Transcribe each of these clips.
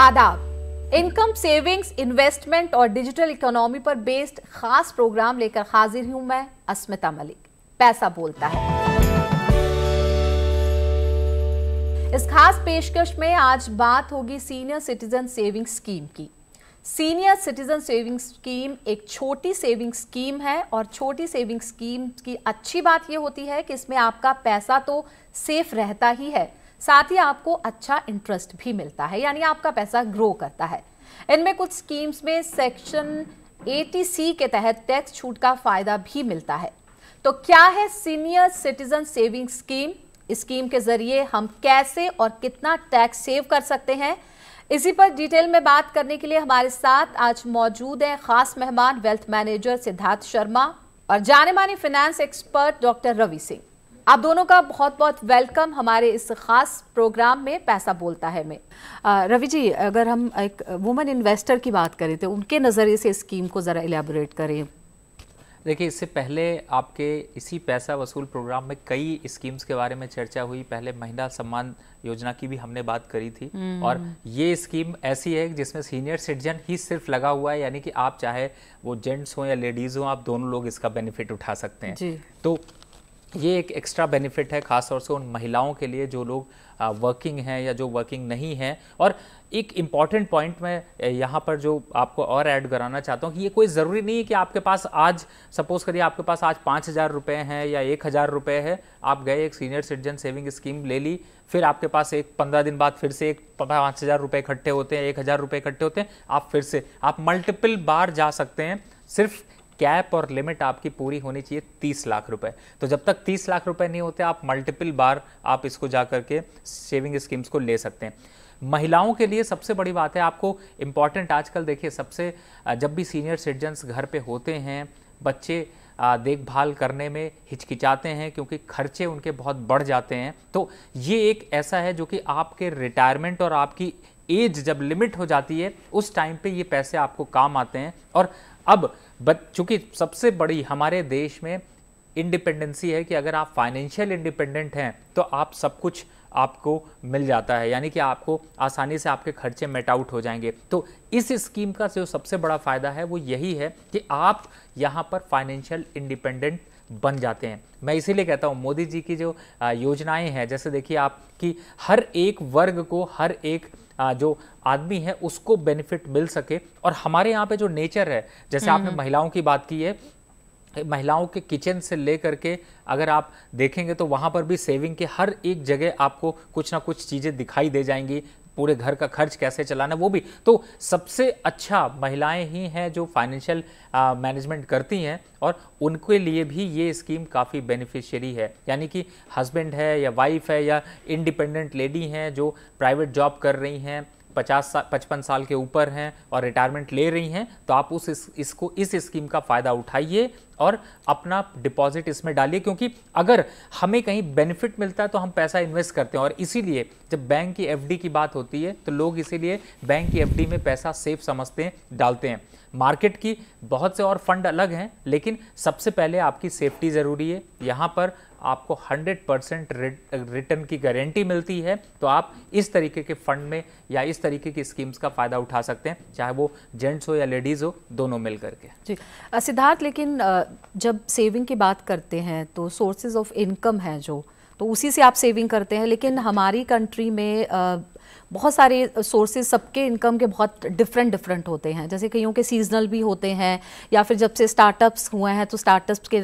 आदाब income savings investment और digital economy पर बेस्ड खास प्रोग्राम लेकर हाजिर हूं मैं अस्मिता मलिक पैसा बोलता है इस खास पेशकश में आज बात होगी सीनियर सिटीजन सेविंग स्कीम की सीनियर सिटीजन सेविंग स्कीम एक छोटी सेविंग स्कीम है और छोटी सेविंग स्कीम की अच्छी बात यह होती है कि इसमें आपका पैसा तो सेफ रहता ही है साथ ही आपको अच्छा इंटरेस्ट भी मिलता है यानी आपका पैसा ग्रो करता है इनमें कुछ स्कीम्स में सेक्शन ए के तहत टैक्स छूट का फायदा भी मिलता है तो क्या है senior citizen saving scheme scheme के जरिए हम कैसे और कितना टैक्स सेव कर सकते हैं इसी पर डिटेल में बात करने के लिए हमारे साथ आज मौजूद हैं खास मेहमान वेल्थ मैनेजर सिद्धार्थ शर्मा और जाने माने finance expert doctor Ravi Singh आप दोनों का बहुत बहुत वेलकम हमारे इस खास प्रोग्राम में पैसा बोलता है मैं रवि जी अगर हम एक वुमेन इन्वेस्टर की बात करें तो उनके नज़रिए से स्कीम को ज़रा एलेबोरेट करें देखिए इससे पहले आपके इसी पैसा वसूल प्रोग्राम में कई स्कीम्स के बारे में चर्चा हुई पहले महिला सम्मान योजना की भी हमने बात करी थी हम्म। और ये स्कीम ऐसी है जिसमें सीनियर सिटीजन ही सिर्फ लगा हुआ है यानी कि आप चाहे वो जेंट्स हो या लेडीज़ हो आप दोनों लोग इसका बेनिफिट उठा सकते हैं तो ये एक एक्स्ट्रा बेनिफिट है ख़ासतौर से उन महिलाओं के लिए जो लोग वर्किंग हैं या जो वर्किंग नहीं हैं और एक इम्पॉर्टेंट पॉइंट मैं यहाँ पर जो आपको और ऐड कराना चाहता हूँ कि ये कोई ज़रूरी नहीं है कि आपके पास आज सपोज़ करिए आपके पास आज पाँच हज़ार रुपये हैं या एक हज़ार रुपये है आप गए एक सीनियर सिटीजन सेविंग स्कीम ले ली फिर आपके पास एक पंद्रह दिन बाद फिर से एक पाँच हज़ार रुपये इकट्ठे होते हैं एक हज़ार रुपये इकट्ठे होते हैं आप फिर से आप मल्टीपल बार जा सकते हैं सिर्फ कैप और लिमिट आपकी पूरी होनी चाहिए तीस लाख रुपए तो जब तक तीस लाख रुपए नहीं होते आप मल्टीपल बार आप इसको जा करके सेविंग स्कीम्स को ले सकते हैं महिलाओं के लिए सबसे बड़ी बात है आपको इम्पॉर्टेंट आजकल देखिए सबसे जब भी सीनियर सिटीजन्स घर पे होते हैं बच्चे देखभाल करने में हिचकिचाते हैं क्योंकि खर्चे उनके बहुत बढ़ जाते हैं तो ये एक ऐसा है जो कि आपके रिटायरमेंट और आपकी एज जब लिमिट हो जाती है उस टाइम पे ये पैसे आपको काम आते हैं और अब बट चूँकि सबसे बड़ी हमारे देश में इंडिपेंडेंसी है कि अगर आप फाइनेंशियल इंडिपेंडेंट हैं तो आप सब कुछ आपको मिल जाता है यानी कि आपको आसानी से आपके खर्चे मेट आउट हो जाएंगे तो इस स्कीम का जो सबसे बड़ा फ़ायदा है वो यही है कि आप यहाँ पर फाइनेंशियल इंडिपेंडेंट बन जाते हैं मैं इसीलिए कहता हूँ मोदी जी की जो योजनाएं हैं जैसे देखिए आप कि हर एक वर्ग को हर एक जो आदमी है उसको बेनिफिट मिल सके और हमारे यहाँ पे जो नेचर है जैसे आपने हम्म। महिलाओं की बात की है महिलाओं के किचन से लेकर के अगर आप देखेंगे तो वहां पर भी सेविंग के हर एक जगह आपको कुछ ना कुछ चीज़ें दिखाई दे जाएंगी पूरे घर का खर्च कैसे चलाना वो भी तो सबसे अच्छा महिलाएं ही हैं जो फाइनेंशियल मैनेजमेंट करती हैं और उनके लिए भी ये स्कीम काफ़ी बेनिफिशियरी है यानी कि हस्बैंड है या वाइफ है या इंडिपेंडेंट लेडी हैं जो प्राइवेट जॉब कर रही हैं पचास सा पचपन साल के ऊपर हैं और रिटायरमेंट ले रही हैं तो आप उस इस, इसको इस स्कीम का फ़ायदा उठाइए और अपना डिपॉजिट इसमें डालिए क्योंकि अगर हमें कहीं बेनिफिट मिलता है तो हम पैसा इन्वेस्ट करते हैं और इसीलिए जब बैंक की एफडी की बात होती है तो लोग इसीलिए बैंक की एफडी में पैसा सेफ समझते हैं डालते हैं मार्केट की बहुत से और फंड अलग हैं लेकिन सबसे पहले आपकी सेफ्टी ज़रूरी है यहाँ पर आपको 100 परसेंट रिटर्न की गारंटी मिलती है तो आप इस तरीके के फंड में या इस तरीके की स्कीम्स का फ़ायदा उठा सकते हैं चाहे वो जेंट्स हो या लेडीज़ हो दोनों मिल करके जी सिद्धार्थ लेकिन जब सेविंग की बात करते हैं तो सोर्सेज ऑफ इनकम है जो तो उसी से आप सेविंग करते हैं लेकिन हमारी कंट्री में बहुत सारे सोर्सेज सबके इनकम के बहुत डिफरेंट डिफरेंट होते हैं जैसे कईयों के सीजनल भी होते हैं या फिर जब से स्टार्टअप्स हुए हैं तो स्टार्टअप्स के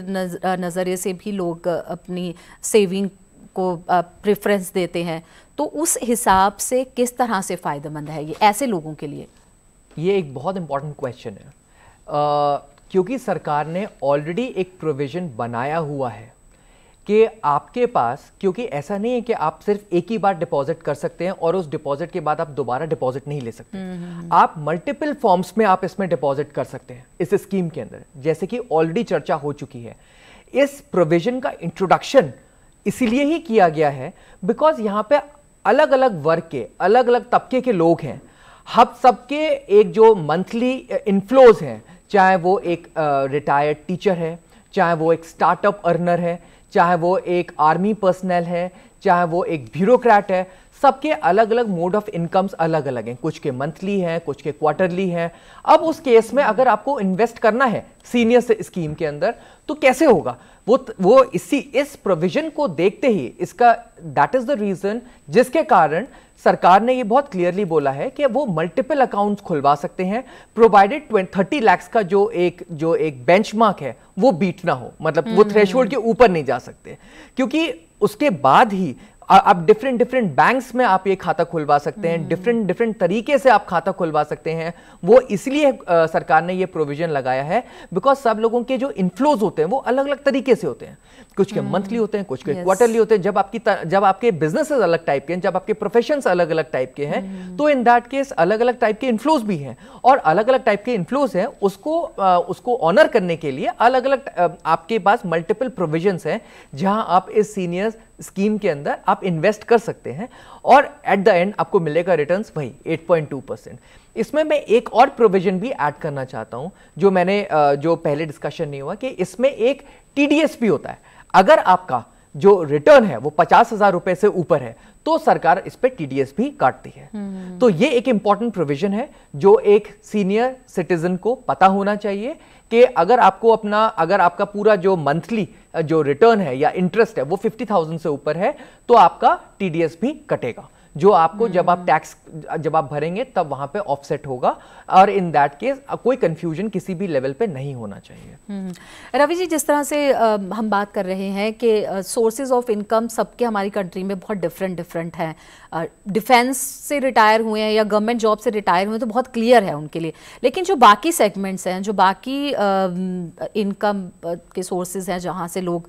नज़रिए से भी लोग अपनी सेविंग को प्रेफरेंस देते हैं तो उस हिसाब से किस तरह से फ़ायदेमंद है ये ऐसे लोगों के लिए ये एक बहुत इम्पॉर्टेंट क्वेश्चन है आ, क्योंकि सरकार ने ऑलरेडी एक प्रोविज़न बनाया हुआ है कि आपके पास क्योंकि ऐसा नहीं है कि आप सिर्फ एक ही बार डिपॉजिट कर सकते हैं और उस डिपॉजिट के बाद आप दोबारा डिपॉजिट नहीं ले सकते हम्म, हम्म, हम्म। आप मल्टीपल फॉर्म्स में आप इसमें डिपॉजिट कर सकते हैं इस स्कीम के अंदर जैसे कि ऑलरेडी चर्चा हो चुकी है इस प्रोविजन का इंट्रोडक्शन इसीलिए ही किया गया है बिकॉज यहाँ पे अलग अलग वर्ग के अलग अलग तबके के लोग हैं हम सबके एक जो मंथली इनफ्लोज हैं चाहे वो एक रिटायर्ड टीचर है चाहे वो एक स्टार्टअप अर्नर है चाहे वो एक आर्मी पर्सनल है चाहे वो एक ब्यूरोक्रेट है सबके अलग अलग मोड ऑफ इनकम्स अलग अलग हैं कुछ के मंथली हैं कुछ के क्वार्टरली हैं अब उस केस में अगर आपको इन्वेस्ट करना है सीनियर स्कीम के अंदर तो कैसे होगा वो वो इसी इस प्रोविजन को देखते ही इसका दैट इज द रीजन जिसके कारण सरकार ने ये बहुत क्लियरली बोला है कि वो मल्टीपल अकाउंट्स खुलवा सकते हैं प्रोवाइडेड थर्टी लैक्स का जो एक जो एक बेंचमार्क है वो बीट ना हो मतलब वो थ्रेशोल्ड हम्म। के ऊपर नहीं जा सकते क्योंकि उसके बाद ही आप डिफरेंट डिफरेंट बैंक्स में आप ये खाता खुलवा सकते हैं डिफरेंट हम्म। डिफरेंट तरीके से आप खाता खुलवा सकते हैं वो इसलिए सरकार ने ये प्रोविजन लगाया है बिकॉज सब लोगों के जो इन्फ्लोज होते हैं वो अलग अलग तरीके से होते हैं कुछ के मंथली होते हैं कुछ के क्वार्टरली होते हैं जब आपकी जब आपके बिजनेसेस अलग टाइप के हैं जब आपके प्रोफेशन अलग अलग टाइप के हैं hmm. तो इन दैट केस अलग अलग टाइप के इन्फ्लोज भी हैं और अलग अलग टाइप के इन्फ्लोज हैं उसको उसको ऑनर करने के लिए अलग अलग आपके पास मल्टीपल प्रोविजन हैं जहां आप इस सीनियर स्कीम के अंदर आप इन्वेस्ट कर सकते हैं और एट द एंड आपको मिलेगा रिटर्न वही एट परसेंट इसमें मैं एक और प्रोविजन भी ऐड करना चाहता हूं जो मैंने जो पहले डिस्कशन नहीं हुआ कि इसमें एक टीडीएस भी होता है अगर आपका जो रिटर्न है वो पचास हजार रुपए से ऊपर है तो सरकार इस पर टीडीएस भी काटती है हम्म। तो ये एक इंपॉर्टेंट प्रोविजन है जो एक सीनियर सिटीजन को पता होना चाहिए कि अगर आपको अपना अगर आपका पूरा जो मंथली जो रिटर्न है या इंटरेस्ट है वो फिफ्टी थाउजेंड से ऊपर है तो आपका टीडीएस भी कटेगा जो आपको जब आप टैक्स जब आप भरेंगे तब वहां पे ऑफसेट होगा और इन दैट केस कोई कंफ्यूजन किसी भी लेवल पे नहीं होना चाहिए हम्म। रवि जी जिस तरह से आ, हम बात कर रहे हैं कि सोर्सेज ऑफ इनकम सबके हमारी कंट्री में बहुत डिफरेंट डिफरेंट हैं डिफेंस से रिटायर हुए हैं या गवर्नमेंट जॉब से रिटायर हुए तो बहुत क्लियर है उनके लिए लेकिन जो बाकी सेगमेंट्स हैं जो बाकी इनकम के सोर्सेज हैं जहाँ से लोग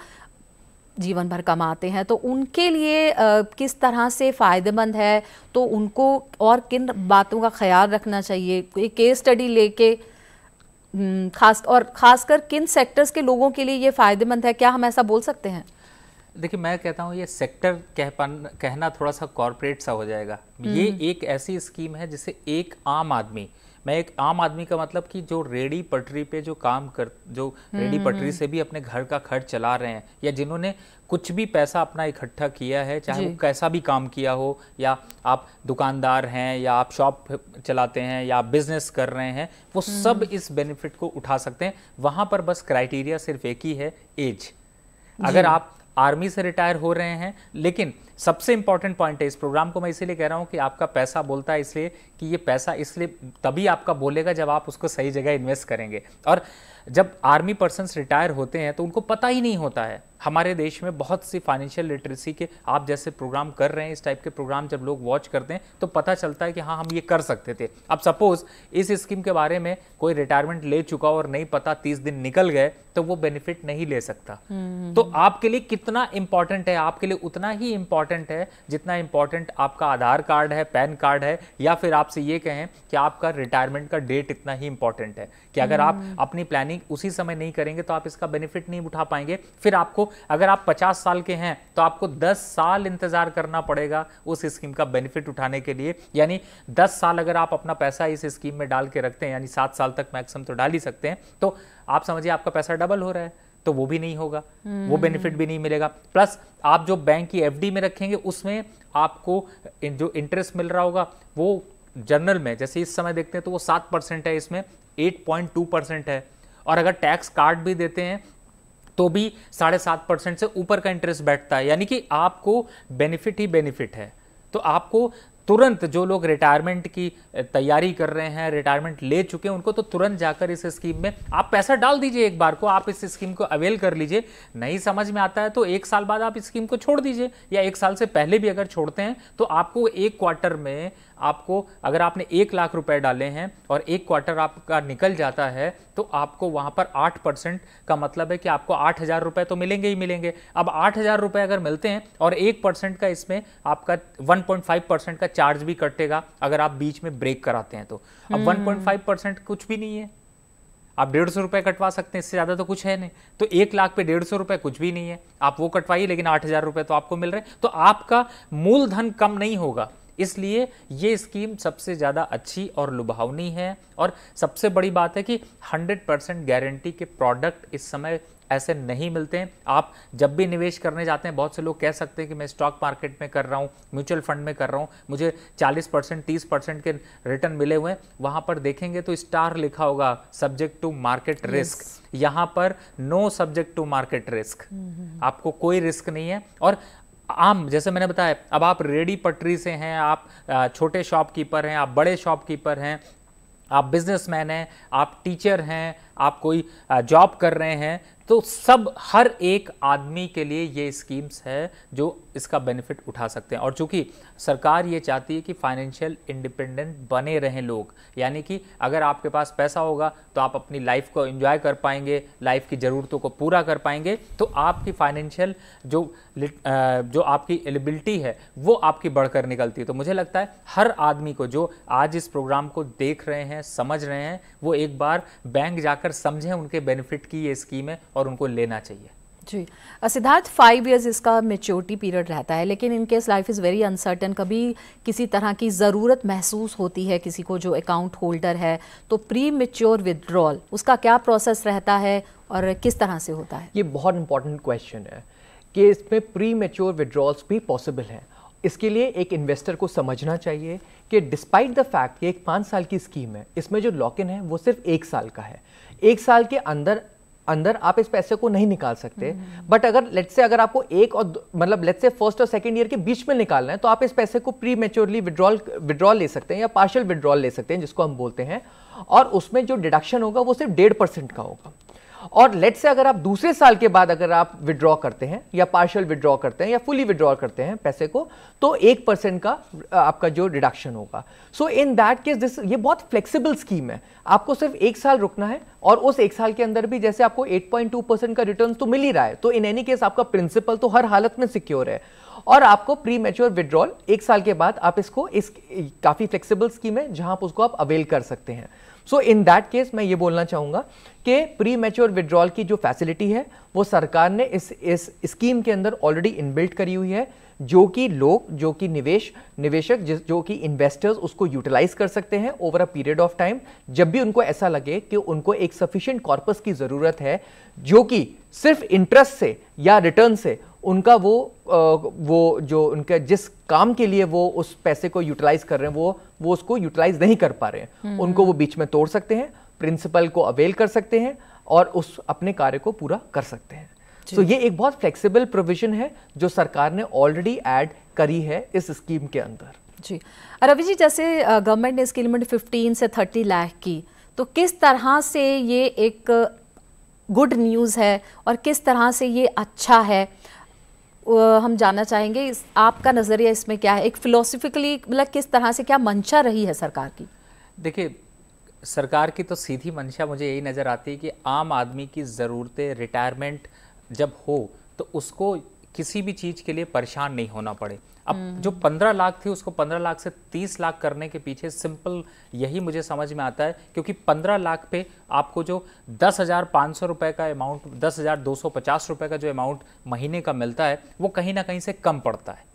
जीवन भर कमाते हैं तो उनके लिए आ, किस तरह से फ़ायदेमंद है तो उनको और किन बातों का ख्याल रखना चाहिए कोई केस स्टडी लेके हम्म, खास और खासकर किन सेक्टर्स के लोगों के लिए ये फ़ायदेमंद है क्या हम ऐसा बोल सकते हैं देखिए मैं कहता हूँ ये सेक्टर कह पान कहना थोड़ा सा कॉरपोरेट सा हो जाएगा ये हम्म। एक ऐसी स्कीम है जिसे एक आम आदमी मैं एक आम आदमी का मतलब कि जो रेडी पटरी पे जो काम कर जो रेडी हम्म, पटरी हम्म। से भी अपने घर का खर्च चला रहे हैं या जिन्होंने कुछ भी पैसा अपना इकट्ठा किया है चाहे वो कैसा भी काम किया हो या आप दुकानदार हैं या आप शॉप चलाते हैं या बिजनेस कर रहे हैं वो हम्म, सब इस बेनिफिट को उठा सकते हैं वहाँ पर बस क्राइटेरिया सिर्फ एक ही है एज अगर आप आर्मी से रिटायर हो रहे हैं लेकिन सबसे इंपॉर्टेंट पॉइंट है इस प्रोग्राम को मैं इसीलिए कह रहा हूँ कि आपका पैसा बोलता है इसलिए कि ये पैसा इसलिए तभी आपका बोलेगा जब आप उसको सही जगह इन्वेस्ट करेंगे और जब आर्मी पर्सन रिटायर होते हैं तो उनको पता ही नहीं होता है हमारे देश में बहुत सी फाइनेंशियल लिटरेसी के आप जैसे प्रोग्राम कर रहे हैं इस टाइप के प्रोग्राम जब लोग वॉच करते हैं तो पता चलता है कि हाँ हम ये कर सकते थे अब सपोज़ इस स्कीम के बारे में कोई रिटायरमेंट ले चुका और नहीं पता तीस दिन निकल गए तो वो बेनिफिट नहीं ले सकता हम्म, हम्म, हम्म। तो आपके लिए कितना इंपॉर्टेंट है आपके लिए उतना ही इंपॉर्टेंट है जितना इंपॉर्टेंट आपका आधार कार्ड है पैन कार्ड है या फिर आपसे ये कहें कि आपका रिटायरमेंट का डेट इतना ही इंपॉर्टेंट है कि अगर आप अपनी प्लानिंग उसी समय नहीं करेंगे तो आप इसका बेनिफिट नहीं उठा पाएंगे फिर आपको अगर आप पचास साल के हैं तो आपको दस साल इंतजार करना पड़ेगा उस स्कीम का बेनिफिट उठाने के लिए यानी दस साल अगर आप अपना पैसा इस स्कीम में डाल के रखते हैं यानी सात साल तक मैक्सिमम तो डाल ही सकते हैं तो आप समझिए आपका पैसा डबल हो रहा है तो वो भी नहीं होगा वो बेनिफिट हम्म। भी नहीं मिलेगा प्लस आप जो बैंक की एफडी में रखेंगे उसमें आपको जो इंटरेस्ट मिल रहा होगा वो जनरल में जैसे इस समय देखते हैं तो वो सात परसेंट है इसमें एट पॉइंट टू परसेंट है और अगर टैक्स कार्ड भी देते हैं तो भी साढ़े सात परसेंट से ऊपर का इंटरेस्ट बैठता है यानी कि आपको बेनिफिट ही बेनिफिट है तो आपको तुरंत जो लोग रिटायरमेंट की तैयारी कर रहे हैं रिटायरमेंट ले चुके हैं उनको तो तुरंत जाकर इस स्कीम में आप पैसा डाल दीजिए एक बार को आप इस स्कीम को अवेल कर लीजिए नहीं समझ में आता है तो एक साल बाद आप स्कीम को छोड़ दीजिए या एक साल से पहले भी अगर छोड़ते हैं तो आपको एक क्वार्टर में आपको अगर आपने एक लाख रुपए डाले हैं और एक क्वार्टर आपका निकल जाता है तो आपको वहां पर आठ परसेंट का मतलब है कि आपको आठ हज़ार रुपए तो मिलेंगे ही मिलेंगे अब आठ हज़ार रुपए अगर मिलते हैं और एक परसेंट का इसमें आपका वन पॉइंट फाइव परसेंट का चार्ज भी कटेगा अगर आप बीच में ब्रेक कराते हैं तो अब वन पॉइंट फाइव परसेंट कुछ भी नहीं है आप डेढ़ सौ रुपये कटवा सकते हैं इससे ज़्यादा तो कुछ है नहीं तो एक लाख पे डेढ़ सौ रुपये कुछ भी नहीं है आप वो कटवाइए लेकिन आठ हज़ार रुपये तो आपको मिल रहे हैं तो आपका मूलधन कम नहीं होगा इसलिए ये स्कीम सबसे ज़्यादा अच्छी और लुभावनी है और सबसे बड़ी बात है कि 100 परसेंट गारंटी के प्रोडक्ट इस समय ऐसे नहीं मिलते हैं आप जब भी निवेश करने जाते हैं बहुत से लोग कह सकते हैं कि मैं स्टॉक मार्केट में कर रहा हूं म्यूचुअल फंड में कर रहा हूं मुझे 40 परसेंट तीस परसेंट के रिटर्न मिले हुए हैं वहां पर देखेंगे तो स्टार लिखा होगा सब्जेक्ट टू मार्केट रिस्क यहां पर no subject to market risk आपको कोई रिस्क नहीं है और आम जैसे मैंने बताया अब आप रेडी पटरी से हैं आप छोटे शॉपकीपर हैं आप बड़े शॉपकीपर हैं आप बिजनेसमैन हैं आप टीचर हैं आप कोई जॉब कर रहे हैं तो सब हर एक आदमी के लिए ये स्कीम्स है जो इसका बेनिफिट उठा सकते हैं और चूँकि सरकार ये चाहती है कि फाइनेंशियल इंडिपेंडेंट बने रहें लोग यानी कि अगर आपके पास पैसा होगा तो आप अपनी लाइफ को एंजॉय कर पाएंगे लाइफ की ज़रूरतों को पूरा कर पाएंगे तो आपकी फाइनेंशियल जो जो आपकी एलिबिलिटी है वो आपकी बढ़कर निकलती है तो मुझे लगता है हर आदमी को जो आज इस प्रोग्राम को देख रहे हैं समझ रहे हैं वो एक बार बैंक जाकर जाकर समझें उनके बेनिफिट की ये स्कीम है और उनको लेना चाहिए जी सिद्धार्थ फाइव इयर्स इसका मेच्योरिटी पीरियड रहता है लेकिन in case life is very uncertain कभी किसी तरह की ज़रूरत महसूस होती है किसी को जो अकाउंट होल्डर है तो प्री मेच्योर विदड्रॉल उसका क्या प्रोसेस रहता है और किस तरह से होता है ये बहुत इंपॉर्टेंट क्वेश्चन है कि इसमें प्री मेच्योर विदड्रॉल्स भी पॉसिबल हैं इसके लिए एक इन्वेस्टर को समझना चाहिए कि डिस्पाइट द फैक्ट कि एक पाँच साल की स्कीम है इसमें जो लॉक इन है वो सिर्फ एक साल का है एक साल के अंदर अंदर आप इस पैसे को नहीं निकाल सकते बट हम्म। अगर लेट से अगर आपको एक और मतलब लेट से फर्स्ट और सेकंड ईयर के बीच में निकालना है तो आप इस पैसे को प्री मेच्योरली विड्रॉल विड्रॉल ले सकते हैं या पार्शियल विड्रॉल ले सकते हैं जिसको हम बोलते हैं और उसमें जो डिडक्शन होगा वो सिर्फ डेढ़ परसेंट का होगा और लेट से अगर आप दूसरे साल के बाद अगर आप विड्रॉ करते हैं या पार्शल विड्रॉ करते हैं या फुली विड्रॉ करते हैं पैसे को तो एक परसेंट का आपका जो डिडक्शन होगा so in that case this ये बहुत फ्लेक्सिबल स्कीम है आपको सिर्फ एक साल रुकना है और उस एक साल के अंदर भी जैसे आपको 8.2 परसेंट का रिटर्न तो मिल ही रहा है तो इन एनी केस आपका प्रिंसिपल तो हर हालत में सिक्योर है और आपको प्री मेच्योर विड्रॉल एक साल के बाद आप इसको इस काफ़ी फ्लेक्सिबल स्कीम है जहां आप उसको आप अवेल कर सकते हैं सो इन दैट केस मैं ये बोलना चाहूँगा कि प्री मेच्योर विड्रॉल की जो फैसिलिटी है वो सरकार ने इस इस स्कीम के अंदर ऑलरेडी इनबिल्ट करी हुई है जो कि लोग जो कि निवेश निवेशक जिस जो कि इन्वेस्टर्स उसको यूटिलाइज कर सकते हैं over a period of time जब भी उनको ऐसा लगे कि उनको एक सफिशियंट कॉर्पस की ज़रूरत है जो कि सिर्फ इंटरेस्ट से या रिटर्न से उनका वो वो जो उनके जिस काम के लिए वो उस पैसे को यूटिलाइज कर रहे हैं वो वो उसको यूटिलाइज नहीं कर पा रहे हैं हम्म। उनको वो बीच में तोड़ सकते हैं प्रिंसिपल को अवेल कर सकते हैं और उस अपने कार्य को पूरा कर सकते हैं तो so, ये एक बहुत फ्लेक्सिबल प्रोविजन है जो सरकार ने ऑलरेडी ऐड करी है इस स्कीम के अंदर जी रवि जी जैसे गवर्नमेंट ने इसकी लिमिट से थर्टी लाख की तो किस तरह से ये एक गुड न्यूज़ है और किस तरह से ये अच्छा है हम जानना चाहेंगे इस आपका नज़रिया इसमें क्या है एक फ़िलोसफिकली मतलब किस तरह से क्या मंशा रही है सरकार की देखिए सरकार की तो सीधी मंशा मुझे यही नज़र आती है कि आम आदमी की ज़रूरतें रिटायरमेंट जब हो तो उसको किसी भी चीज़ के लिए परेशान नहीं होना पड़े अब हम्म। जो पंद्रह लाख थी उसको पंद्रह लाख से तीस लाख करने के पीछे सिंपल यही मुझे समझ में आता है क्योंकि पंद्रह लाख पे आपको जो दस हज़ार पाँच सौ रुपये का अमाउंट दस हज़ार दो सौ पचास रुपये का जो अमाउंट महीने का मिलता है वो कहीं ना कहीं से कम पड़ता है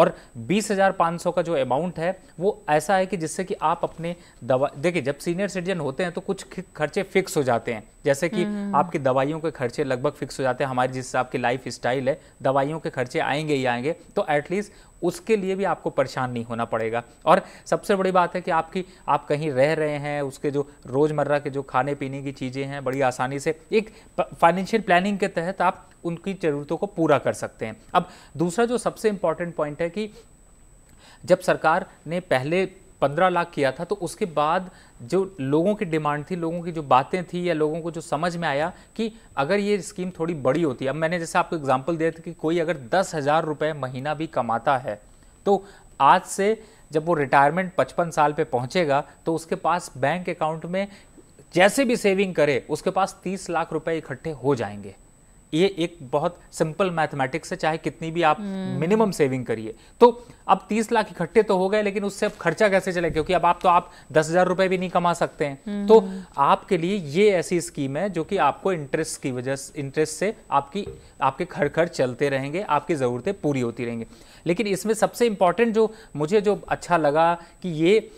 और बीस हज़ार पाँच सौ का जो अमाउंट है वो ऐसा है कि जिससे कि आप अपने दवा देखिए जब सीनियर सिटीजन होते हैं तो कुछ खर्चे फिक्स हो जाते हैं जैसे कि हम्म, हम्म, आपकी दवाइयों के खर्चे लगभग फिक्स हो जाते हैं हमारी जिस की लाइफ स्टाइल है दवाइयों के खर्चे आएंगे ही आएंगे तो एटलीस्ट उसके लिए भी आपको परेशान नहीं होना पड़ेगा और सबसे बड़ी बात है कि आपकी आप कहीं रह रहे हैं उसके जो रोज़मर्रा के जो खाने पीने की चीज़ें हैं बड़ी आसानी से एक फाइनेंशियल प्लानिंग के तहत आप उनकी ज़रूरतों को पूरा कर सकते हैं अब दूसरा जो सबसे इम्पॉर्टेंट पॉइंट है कि जब सरकार ने पहले पंद्रह लाख किया था तो उसके बाद जो लोगों की डिमांड थी लोगों की जो बातें थी या लोगों को जो समझ में आया कि अगर ये स्कीम थोड़ी बड़ी होती अब मैंने जैसे आपको एग्जाम्पल दिया था कि कोई अगर दस हज़ार रुपये महीना भी कमाता है तो आज से जब वो रिटायरमेंट पचपन साल पे पहुंचेगा तो उसके पास बैंक अकाउंट में जैसे भी सेविंग करे उसके पास तीस लाख रुपए इकट्ठे हो जाएंगे ये एक बहुत सिंपल मैथमेटिक्स है चाहे कितनी भी आप मिनिमम हम्म। सेविंग करिए तो अब तीस लाख इकट्ठे तो हो गए लेकिन उससे अब खर्चा कैसे चले क्योंकि अब आप तो आप दस हजार रुपए भी नहीं कमा सकते हैं हम्म। तो आपके लिए ये ऐसी स्कीम है जो कि आपको इंटरेस्ट की वजह से इंटरेस्ट से आपकी आपके खर खर्च चलते रहेंगे आपकी ज़रूरतें पूरी होती रहेंगी लेकिन इसमें सबसे इंपॉर्टेंट जो मुझे जो अच्छा लगा कि ये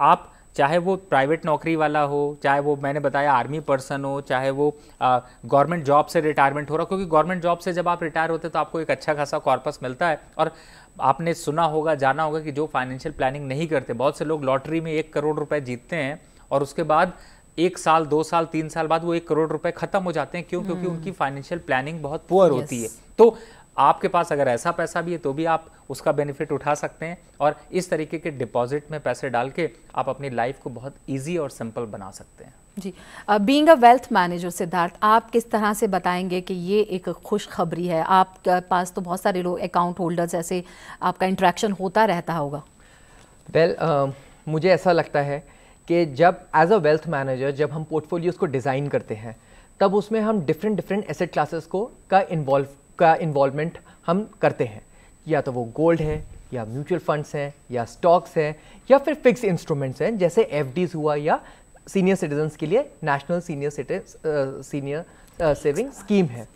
आप चाहे वो प्राइवेट नौकरी वाला हो चाहे वो मैंने बताया आर्मी पर्सन हो चाहे वो गवर्नमेंट जॉब से रिटायरमेंट हो रहा क्योंकि गवर्नमेंट जॉब से जब आप रिटायर होते तो आपको एक अच्छा खासा कॉर्पस मिलता है और आपने सुना होगा जाना होगा कि जो फाइनेंशियल प्लानिंग नहीं करते बहुत से लोग लॉटरी में एक करोड़ रुपए जीतते हैं और उसके बाद एक साल दो साल तीन साल बाद वो एक करोड़ रुपए खत्म हो जाते हैं क्यों क्योंकि हम्म। उनकी फाइनेंशियल प्लानिंग बहुत पुअर होती है तो आपके पास अगर ऐसा पैसा भी है तो भी आप उसका बेनिफिट उठा सकते हैं और इस तरीके के डिपॉजिट में पैसे डाल के आप अपनी लाइफ को बहुत ईजी और सिंपल बना सकते हैं जी being a wealth manager Siddharth आप किस तरह से बताएंगे कि ये एक खुश खबरी है आपके पास तो बहुत सारे लोग अकाउंट होल्डर्स ऐसे आपका इंट्रैक्शन होता रहता होगा वेल well, uh, मुझे ऐसा लगता है कि जब एज अ वेल्थ मैनेजर जब हम पोर्टफोलियोज़ को डिज़ाइन करते हैं तब उसमें हम डिफरेंट डिफरेंट एसेट क्लासेस को का इन्वॉल्व का इन्वॉल्वमेंट हम करते हैं या तो वो गोल्ड है या म्यूचुअल फंड्स हैं या स्टॉक्स हैं या फिर फिक्स इंस्ट्रूमेंट्स हैं जैसे एफ हुआ या सीनियर सिटीजन्स के लिए national senior senior saving scheme है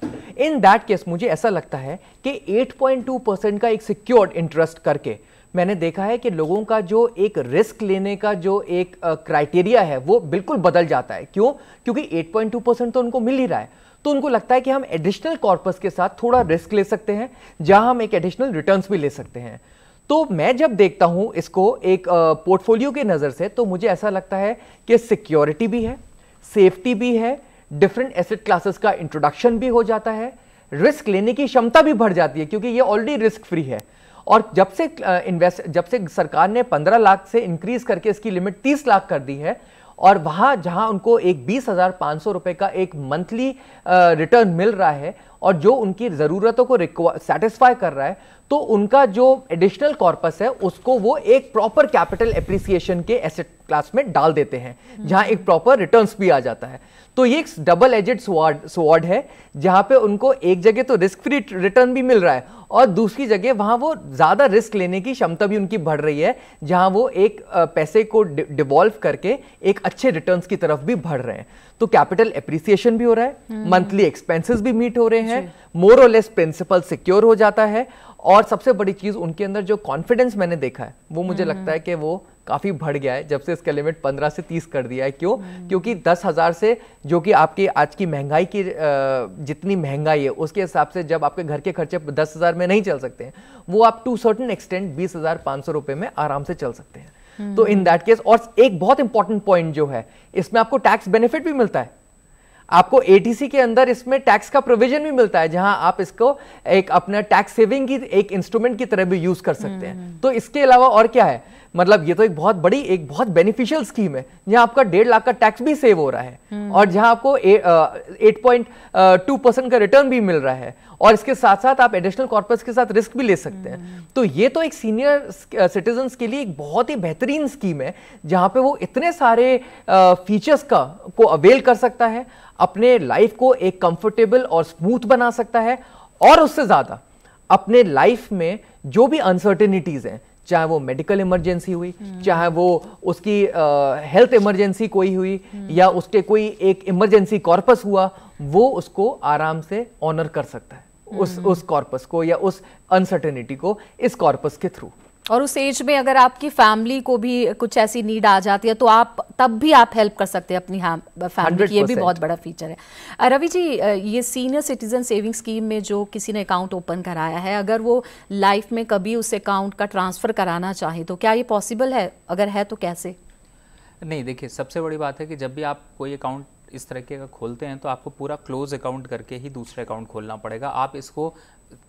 इन दैट केस मुझे ऐसा लगता है कि 8.2 परसेंट का एक सिक्योर्ड इंटरेस्ट करके मैंने देखा है कि लोगों का जो एक रिस्क लेने का जो एक क्राइटेरिया है वो बिल्कुल बदल जाता है क्यों क्योंकि 8.2 परसेंट तो उनको मिल ही रहा है तो उनको लगता है कि हम एडिशनल कॉर्पस के साथ थोड़ा रिस्क ले सकते हैं जहां हम एक एडिशनल रिटर्न्स भी ले सकते हैं तो मैं जब देखता हूं इसको एक पोर्टफोलियो के नज़र से तो मुझे ऐसा लगता है कि सिक्योरिटी भी है सेफ्टी भी है डिफरेंट एसेट क्लासेस का इंट्रोडक्शन भी हो जाता है रिस्क लेने की क्षमता भी बढ़ जाती है क्योंकि ये ऑलरेडी रिस्क फ्री है और जब से इन्वेस्ट जब से सरकार ने 15 लाख से इंक्रीज करके इसकी लिमिट 30 लाख कर दी है और वहाँ जहाँ उनको एक बीस हज़ार पाँच सौ रुपये का एक मंथली रिटर्न मिल रहा है और जो उनकी ज़रूरतों को सेटिस्फाई कर रहा है तो उनका जो एडिशनल कॉर्पस है उसको वो एक प्रॉपर कैपिटल एप्रिसिएशन के एसेट क्लास में डाल देते हैं जहाँ एक प्रॉपर रिटर्न्स भी आ जाता है तो ये एक डबल एजेड स्वाड स्वाड है जहाँ पे उनको एक जगह तो रिस्क फ्री रिटर्न भी मिल रहा है और दूसरी जगह वहाँ वो ज़्यादा रिस्क लेने की क्षमता भी उनकी बढ़ रही है जहाँ वो एक पैसे को डिवॉल्व करके एक अच्छे रिटर्न्स की तरफ भी बढ़ रहे हैं तो कैपिटल एप्रिसिएशन भी हो रहा है मंथली हम्म। एक्सपेंसेस भी मीट हो रहे हैं मोर और लेस प्रिंसिपल सिक्योर हो जाता है और सबसे बड़ी चीज़ उनके अंदर जो कॉन्फिडेंस मैंने देखा है वो मुझे हम्म। लगता है कि वो काफ़ी बढ़ गया है जब से इसका लिमिट 15 से 30 कर दिया है क्यों क्योंकि दस हज़ार से जो कि आपके आज की महंगाई की जितनी महंगाई है उसके हिसाब से जब आपके घर के खर्चे दस हज़ार में नहीं चल सकते हैं वो आप टू सर्टन एक्सटेंट बीस हज़ार पांच सौ रुपए में आराम से चल सकते हैं हम्म। तो इन दैट केस और एक बहुत इंपॉर्टेंट पॉइंट जो है इसमें आपको टैक्स बेनिफिट भी मिलता है आपको एटीसी के अंदर इसमें टैक्स का प्रोविजन भी मिलता है जहां आप इसको एक अपना टैक्स सेविंग की एक इंस्ट्रूमेंट की तरह भी यूज कर सकते हैं हम्म। तो इसके अलावा और क्या है मतलब ये तो एक बहुत बड़ी एक बहुत बेनिफिशियल स्कीम है जहाँ आपका डेढ़ लाख का टैक्स भी सेव हो रहा है हम्म। और जहां आपको एट पॉइंट टू परसेंट का रिटर्न भी मिल रहा है और इसके साथ साथ आप एडिशनल कॉर्पस के साथ रिस्क भी ले सकते हैं हम्म। तो ये तो एक सीनियर सिटीजन के लिए एक बहुत ही बेहतरीन स्कीम है जहां पे वो इतने सारे फीचर्स का को अवेल कर सकता है अपने लाइफ को एक कंफर्टेबल और स्मूथ बना सकता है और उससे ज़्यादा अपने लाइफ में जो भी अनसर्टेनिटीज़ हैं चाहे वो मेडिकल इमरजेंसी हुई हम्म। चाहे वो उसकी हेल्थ इमरजेंसी कोई हुई हम्म। या उसके कोई एक इमरजेंसी कॉर्पस हुआ वो उसको आराम से ऑनर कर सकता है उस हम्म। उस कॉर्पस को या उस अनसर्टेनिटी को इस कॉर्पस के थ्रू और उस एज में अगर आपकी फैमिली को भी कुछ ऐसी नीड आ जाती है तो आप तब भी आप हेल्प कर सकते हैं अपनी फैमिली ये भी बहुत बड़ा फीचर है रवि जी ये सीनियर सिटीजन सेविंग स्कीम में जो किसी ने अकाउंट ओपन कराया है अगर वो लाइफ में कभी उस अकाउंट का ट्रांसफ़र कराना चाहे तो क्या ये पॉसिबल है अगर है तो कैसे नहीं देखिए सबसे बड़ी बात है कि जब भी आप कोई अकाउंट इस तरह के अगर खोलते हैं तो आपको पूरा क्लोज अकाउंट करके ही दूसरा अकाउंट खोलना पड़ेगा आप इसको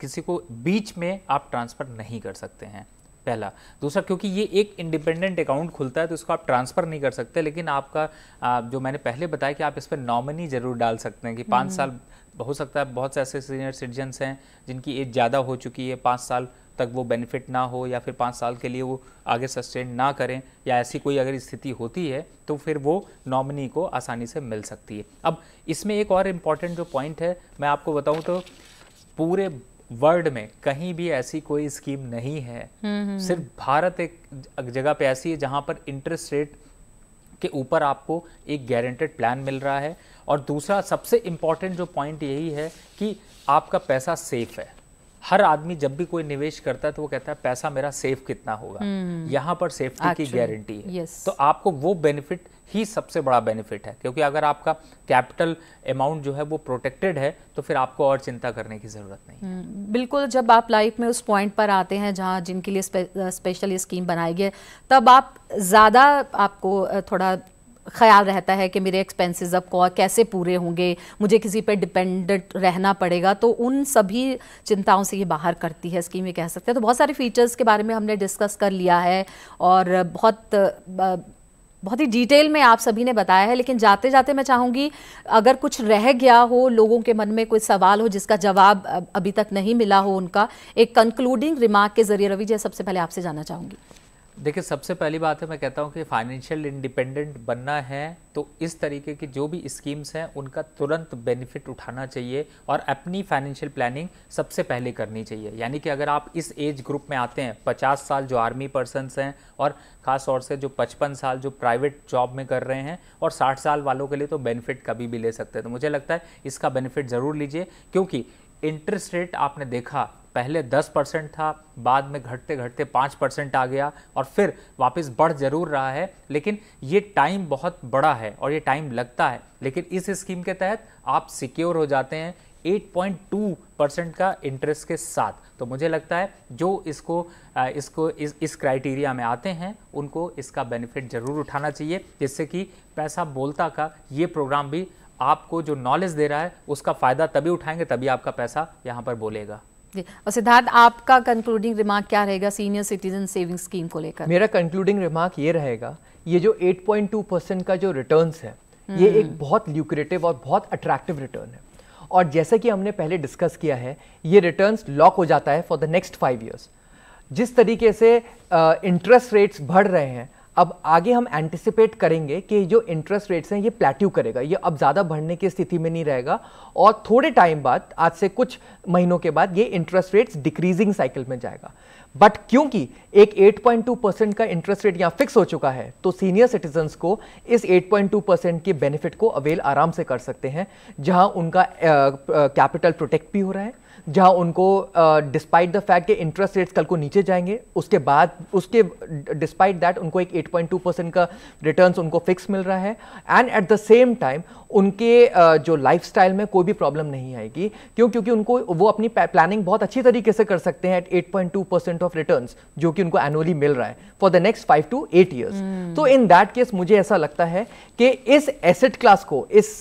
किसी को बीच में आप ट्रांसफ़र नहीं कर सकते हैं पहला दूसरा क्योंकि ये एक इंडिपेंडेंट अकाउंट खुलता है तो इसको आप ट्रांसफ़र नहीं कर सकते लेकिन आपका जो मैंने पहले बताया कि आप इस पर नॉमिनी ज़रूर डाल सकते हैं कि पाँच हम्म। साल हो सकता है बहुत से ऐसे सीनियर सिटीजन्स हैं जिनकी एज ज़्यादा हो चुकी है पाँच साल तक वो बेनिफिट ना हो या फिर पाँच साल के लिए वो आगे सस्टेन ना करें या ऐसी कोई अगर स्थिति होती है तो फिर वो नॉमिनी को आसानी से मिल सकती है अब इसमें एक और इम्पॉर्टेंट जो पॉइंट है मैं आपको बताऊँ तो पूरे वर्ल्ड में कहीं भी ऐसी कोई स्कीम नहीं है सिर्फ भारत एक जगह पे ऐसी है जहां पर इंटरेस्ट रेट के ऊपर आपको एक गारंटेड प्लान मिल रहा है और दूसरा सबसे इम्पॉर्टेंट जो पॉइंट यही है कि आपका पैसा सेफ है हर आदमी जब भी कोई निवेश करता है तो वो कहता है पैसा मेरा सेफ कितना होगा हम्म। यहाँ पर सेफ्टी की गारंटी है yes. तो आपको वो बेनिफिट ही सबसे बड़ा बेनिफिट है क्योंकि अगर आपका कैपिटल अमाउंट जो है वो प्रोटेक्टेड है तो फिर आपको और चिंता करने की ज़रूरत नहीं हम्म, बिल्कुल जब आप लाइफ में उस पॉइंट पर आते हैं जहाँ जिनके लिए स्पे, स्पेशल स्कीम बनाई गई तब आप ज़्यादा आपको थोड़ा ख्याल रहता है कि मेरे एक्सपेंसेस अब और कैसे पूरे होंगे मुझे किसी पर डिपेंडेंट रहना पड़ेगा तो उन सभी चिंताओं से ये बाहर करती है स्कीम ये कह सकते हैं तो बहुत सारे फीचर्स के बारे में हमने डिस्कस कर लिया है और बहुत बहुत ही डिटेल में आप सभी ने बताया है लेकिन जाते जाते मैं चाहूंगी अगर कुछ रह गया हो लोगों के मन में कोई सवाल हो जिसका जवाब अभी तक नहीं मिला हो उनका एक कंक्लूडिंग रिमार्क के जरिए रवि जी सबसे पहले आपसे जाना चाहूंगी देखिए सबसे पहली बात है मैं कहता हूँ कि फाइनेंशियल इंडिपेंडेंट बनना है तो इस तरीके की जो भी स्कीम्स हैं उनका तुरंत बेनिफिट उठाना चाहिए और अपनी फाइनेंशियल प्लानिंग सबसे पहले करनी चाहिए यानी कि अगर आप इस एज ग्रुप में आते हैं पचास साल जो आर्मी पर्सनस हैं और ख़ास तौर से जो पचपन साल जो प्राइवेट जॉब में कर रहे हैं और साठ साल वालों के लिए तो बेनिफिट कभी भी ले सकते हैं तो मुझे लगता है इसका बेनिफिट ज़रूर लीजिए क्योंकि इंटरेस्ट रेट आपने देखा पहले 10 परसेंट था बाद में घटते घटते 5 परसेंट आ गया और फिर वापस बढ़ जरूर रहा है लेकिन ये टाइम बहुत बड़ा है और ये टाइम लगता है लेकिन इस स्कीम के तहत आप सिक्योर हो जाते हैं 8.2 परसेंट का इंटरेस्ट के साथ तो मुझे लगता है जो इसको इसको इस इस क्राइटेरिया में आते हैं उनको इसका बेनिफिट ज़रूर उठाना चाहिए जिससे कि पैसा बोलता का ये प्रोग्राम भी आपको जो नॉलेज दे रहा है उसका फ़ायदा तभी उठाएंगे तभी आपका पैसा यहाँ पर बोलेगा जी और सिद्धार्थ आपका कंक्लूडिंग रिमार्क क्या रहेगा सीनियर सिटीजन सेविंग स्कीम को लेकर मेरा कंक्लूडिंग रिमार्क ये रहेगा ये जो 8.2 परसेंट का जो रिटर्न्स है ये हम्म। एक बहुत ल्यूक्रेटिव और बहुत अट्रैक्टिव रिटर्न है और जैसे कि हमने पहले डिस्कस किया है ये रिटर्न लॉक हो जाता है for the next five years जिस तरीके से इंटरेस्ट uh, रेट्स बढ़ रहे हैं अब आगे हम एंटिसिपेट करेंगे कि जो इंटरेस्ट रेट्स हैं ये प्लेट्यू करेगा ये अब ज़्यादा बढ़ने की स्थिति में नहीं रहेगा और थोड़े टाइम बाद आज से कुछ महीनों के बाद ये इंटरेस्ट रेट्स डिक्रीजिंग साइकिल में जाएगा बट क्योंकि एक 8.2 परसेंट का इंटरेस्ट रेट यहाँ फिक्स हो चुका है तो सीनियर सिटीजन्स को इस 8.2 परसेंट के बेनिफिट को अवेल आराम से कर सकते हैं जहाँ उनका कैपिटल प्रोटेक्ट भी हो रहा है जहां उनको डिस्पाइट द फैक्ट के इंटरेस्ट रेट्स कल को नीचे जाएंगे उसके बाद उसके डिस्पाइट दैट उनको एक 8.2 परसेंट का रिटर्न्स उनको फिक्स मिल रहा है and at the same time उनके uh, जो लाइफ में कोई भी प्रॉब्लम नहीं आएगी क्यों क्योंकि उनको वो अपनी प्लानिंग बहुत अच्छी तरीके से कर सकते हैं एट ऑफ रिटर्न जो कि उनको एनुअली मिल रहा है for the next five to eight years तो इन दैट केस मुझे ऐसा लगता है कि इस एसेट क्लास को इस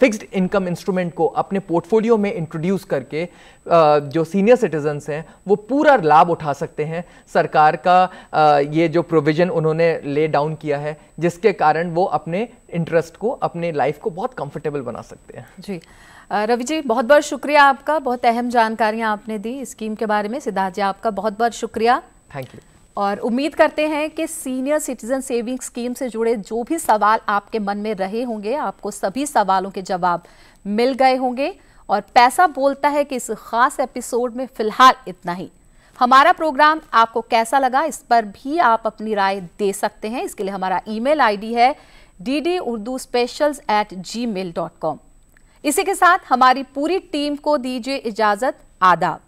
फिक्स्ड इनकम इंस्ट्रूमेंट को अपने पोर्टफोलियो में इंट्रोड्यूस करके जो सीनियर सिटीजन्स हैं वो पूरा लाभ उठा सकते हैं सरकार का ये जो प्रोविज़न उन्होंने ले डाउन किया है जिसके कारण वो अपने इंटरेस्ट को अपने लाइफ को बहुत कंफर्टेबल बना सकते हैं जी रवि जी बहुत बहुत शुक्रिया आपका बहुत अहम जानकारियां आपने दी स्कीम के बारे में सिद्धार्थ जी आपका बहुत बहुत शुक्रिया थैंक यू और उम्मीद करते हैं कि सीनियर सिटीजन सेविंग स्कीम से जुड़े जो भी सवाल आपके मन में रहे होंगे आपको सभी सवालों के जवाब मिल गए होंगे और पैसा बोलता है कि इस खास एपिसोड में फिलहाल इतना ही हमारा प्रोग्राम आपको कैसा लगा इस पर भी आप अपनी राय दे सकते हैं इसके लिए हमारा ईमेल आईडी है D D Urdu specials at Gmail dot com इसी के साथ हमारी पूरी टीम को दीजिए इजाज़त आदाब